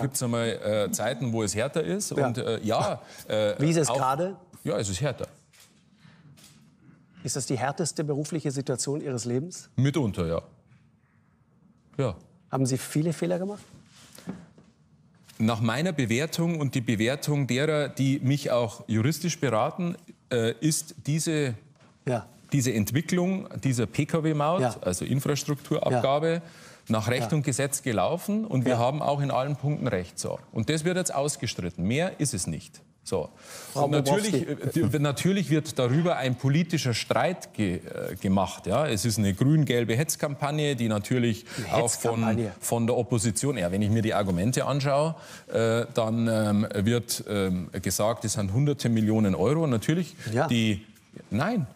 gibt es einmal äh, Zeiten, wo es härter ist. Ja. Und äh, ja. Äh, Wie ist es gerade? Ja, es ist härter. Ist das die härteste berufliche Situation Ihres Lebens? Mitunter, ja. ja. Haben Sie viele Fehler gemacht? Nach meiner Bewertung und die Bewertung derer, die mich auch juristisch beraten, äh, ist diese, ja. diese Entwicklung dieser Pkw-Maut, ja. also Infrastrukturabgabe, nach Recht ja. und Gesetz gelaufen und wir haben auch in allen Punkten Recht. So. Und das wird jetzt ausgestritten. Mehr ist es nicht. So. Und natürlich, äh, natürlich wird darüber ein politischer Streit ge, äh, gemacht. Ja? Es ist eine grün-gelbe Hetzkampagne, die natürlich Hetz auch von, von der Opposition, ja, wenn ich mir die Argumente anschaue, äh, dann ähm, wird ähm, gesagt, es sind hunderte Millionen Euro. Natürlich, ja. die, nein,